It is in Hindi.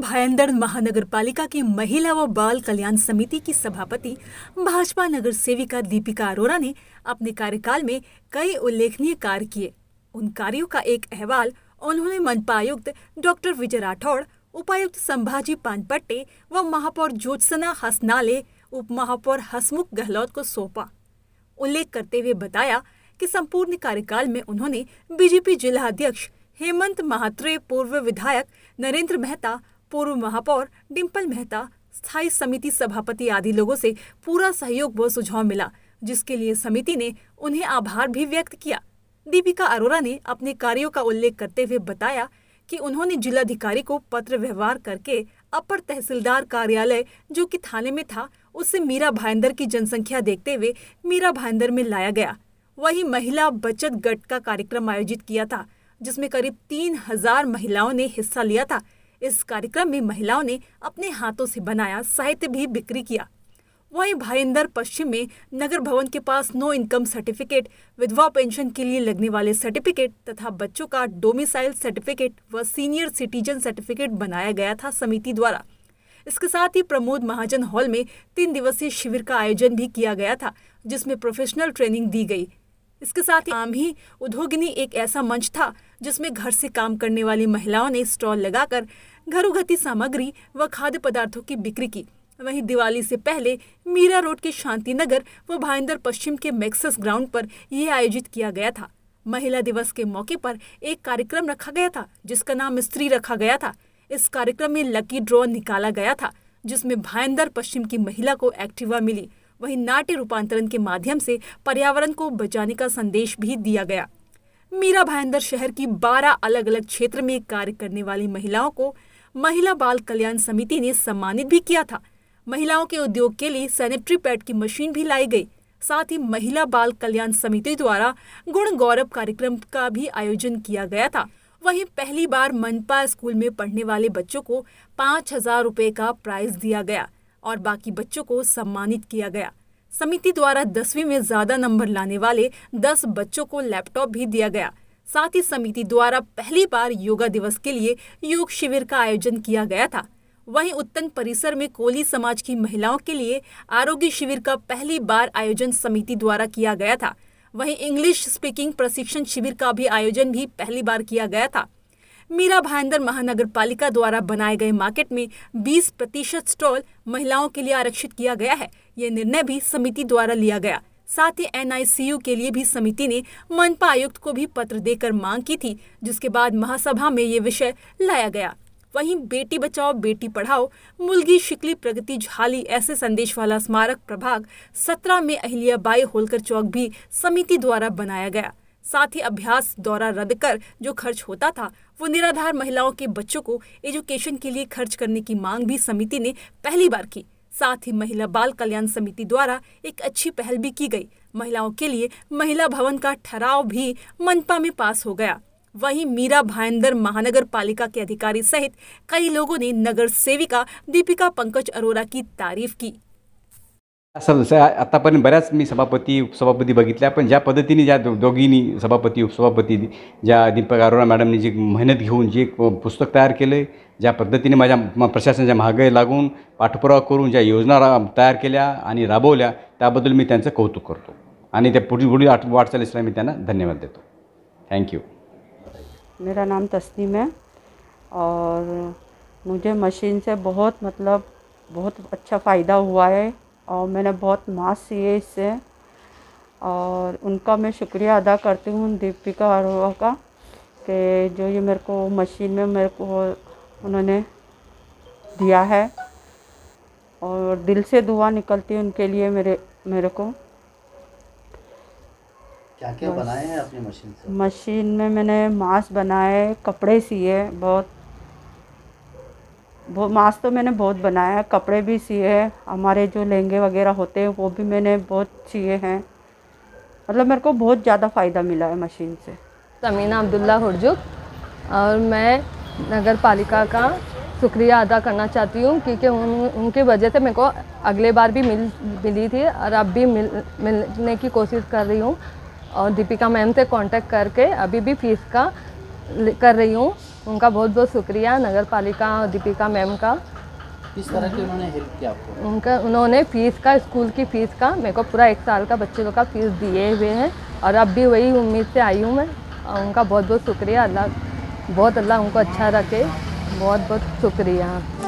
भयंदर महानगर पालिका की महिला व बाल कल्याण समिति की सभापति भाजपा नगर सेविका दीपिका अरोरा ने अपने कार्यकाल में कई उल्लेखनीय कार्य किए उन कार्यों का एक अहवाल उन्होंने मनपा आयुक्त डॉक्टर विजय राठौड़ उपायुक्त संभाजी पानपट्टे व महापौर ज्योत्सना हसनाले उप महापौर हसमुख गहलोत को सौंपा उल्लेख करते हुए बताया कि संपूर्ण कार्यकाल में उन्होंने बीजेपी जिला अध्यक्ष हेमंत महात्रे पूर्व विधायक नरेंद्र मेहता पूर्व महापौर डिम्पल मेहता स्थायी समिति सभापति आदि लोगों से पूरा सहयोग व सुझाव मिला जिसके लिए समिति ने उन्हें आभार भी व्यक्त किया दीपिका अरोरा ने अपने कार्यों का उल्लेख करते हुए बताया कि उन्होंने जिलाधिकारी को पत्र व्यवहार करके अपर तहसीलदार कार्यालय जो कि थाने में था उससे मीरा भाईंदर की जनसंख्या देखते हुए मीरा भाईंदर में लाया गया वही महिला बचत गट का कार्यक्रम आयोजित किया था जिसमें करीब तीन हजार महिलाओं ने हिस्सा लिया था इस कार्यक्रम में महिलाओं ने अपने हाथों से बनाया साहित्य भी बिक्री किया वहीं भाईंदर पश्चिम में नगर भवन के पास नो इनकम सर्टिफिकेट विधवा पेंशन के लिए लगने वाले सर्टिफिकेट तथा बच्चों का डोमिसाइल सर्टिफिकेट व सीनियर सिटीजन सर्टिफिकेट बनाया गया था समिति द्वारा इसके साथ ही प्रमोद महाजन हॉल में तीन दिवसीय शिविर का आयोजन भी किया गया था जिसमें प्रोफेशनल ट्रेनिंग दी गई इसके साथ ही आम ही उद्योगिनी एक ऐसा मंच था जिसमें घर से काम करने वाली महिलाओं ने स्टॉल लगाकर घरोघती सामग्री व खाद्य पदार्थों की बिक्री की वहीं दिवाली से पहले मीरा रोड के शांति नगर व भाईंदर पश्चिम के मैक्सस ग्राउंड पर यह आयोजित किया गया था महिला दिवस के मौके पर एक कार्यक्रम रखा गया था जिसका नाम स्त्री रखा गया था इस कार्यक्रम में लकी ड्रॉ निकाला गया था जिसमें भाईंदर पश्चिम की महिला को एक्टिवा मिली वहीं नाट्य रूपांतरण के माध्यम से पर्यावरण को बचाने का संदेश भी दिया गया मीरा भाईंदर शहर की 12 अलग अलग क्षेत्र में कार्य करने वाली महिलाओं को महिला बाल कल्याण समिति ने सम्मानित भी किया था महिलाओं के उद्योग के लिए सैनिटरी पैड की मशीन भी लाई गई साथ ही महिला बाल कल्याण समिति द्वारा गुण गौरव कार्यक्रम का भी आयोजन किया गया था वहीं पहली बार मनपा स्कूल में पढ़ने वाले बच्चों को पाँच हजार रुपये का प्राइज दिया गया और बाकी बच्चों को सम्मानित किया गया समिति द्वारा दसवीं में ज्यादा नंबर लाने वाले दस बच्चों को लैपटॉप भी दिया गया साथ ही समिति द्वारा पहली बार योगा दिवस के लिए योग शिविर का आयोजन किया गया था वहीं उत्तन परिसर में कोली समाज की महिलाओं के लिए आरोग्य शिविर का पहली बार आयोजन समिति द्वारा किया गया था वहीं इंग्लिश स्पीकिंग प्रशिक्षण शिविर का भी आयोजन भी पहली बार किया गया था मीरा भाईंदर महानगर पालिका द्वारा बनाए गए मार्केट में 20 प्रतिशत स्टॉल महिलाओं के लिए आरक्षित किया गया है ये निर्णय भी समिति द्वारा लिया गया साथ ही एनआईसीयू के लिए भी समिति ने मनपा आयुक्त को भी पत्र देकर मांग की थी जिसके बाद महासभा में ये विषय लाया गया वहीं बेटी बचाओ बेटी पढ़ाओ मुलगी शिकली प्रगति झाली ऐसे संदेश वाला स्मारक प्रभाग सत्रह में अहिल्या बाई होलकर चौक भी समिति द्वारा बनाया गया साथ ही अभ्यास दौरा रद्द कर जो खर्च होता था वो निराधार महिलाओं के बच्चों को एजुकेशन के लिए खर्च करने की मांग भी समिति ने पहली बार की साथ ही महिला बाल कल्याण समिति द्वारा एक अच्छी पहल भी की गई महिलाओं के लिए महिला भवन का ठहराव भी मनपा में पास हो गया वहीं मीरा भाईंदर महानगर पालिका के अधिकारी सहित कई लोगों ने नगर सेविका दीपिका पंकज अरोरा की तारीफ की असं जसं आतापर्यंत बऱ्याच मी सभापती उपसभापती बघितल्या पण ज्या पद्धतीने ज्या दो दोघींनी सभापती उपसभापती ज्या दीपक अरोरा मॅडमनी जी मेहनत घेऊन जे पुस्तक तयार केलं ज्या पद्धतीने माझ्या प्रशासनाच्या महागाई लागून पाठपुरावा करून ज्या योजना रा तयार केल्या आणि राबवल्या त्याबद्दल मी त्यांचं कौतुक करतो आणि त्या पुढील पुढील आठ वाटचालीसला मी त्यांना धन्यवाद देतो थँक्यू मेरा नाम तस्नीम आहे और मुझे मशीन से बहुत मतलब बहुत अच्छा फ़ायदा हुआ आहे और मैंने बहुत मास सीए इससे और उनका मैं शुक्रिया अदा करती हूँ दीपिका अरोहा का कि जो ये मेरे को मशीन में मेरे को उन्होंने दिया है और दिल से दुआ निकलती है उनके लिए मेरे मेरे को क्या क्या बनाए हैं अपनी मशीन से मशीन में मैंने मास्क बनाए कपड़े सिए बहुत मास्क तो मैंने बहुत बनाया है कपड़े भी सिए हैं हमारे जो लहंगे वगैरह होते हैं वो भी मैंने बहुत सिए हैं मतलब मेरे को बहुत ज़्यादा फ़ायदा मिला है मशीन से समीना अब्दुल्ला हुरजुक और मैं नगर पालिका का शुक्रिया अदा करना चाहती हूँ क्योंकि उन उनकी वजह से मेरे को अगले बार भी मिल मिली थी और अब भी मिल मिलने की कोशिश कर रही हूँ और दीपिका मैम से कांटेक्ट करके अभी भी फीस का कर रही हूँ उनका बहुत बहुत शुक्रिया नगर पालिका दीपिका मैम का किस तरह के उन्होंने हेल्प किया आपको उनका उन्होंने फीस का स्कूल की फ़ीस का मेरे को पूरा एक साल का बच्चे लोग का फीस दिए हुए हैं और अब भी वही उम्मीद से आई हूँ मैं उनका बहुत बहुत शुक्रिया अल्लाह बहुत अल्लाह उनको अच्छा रखे बहुत बहुत शुक्रिया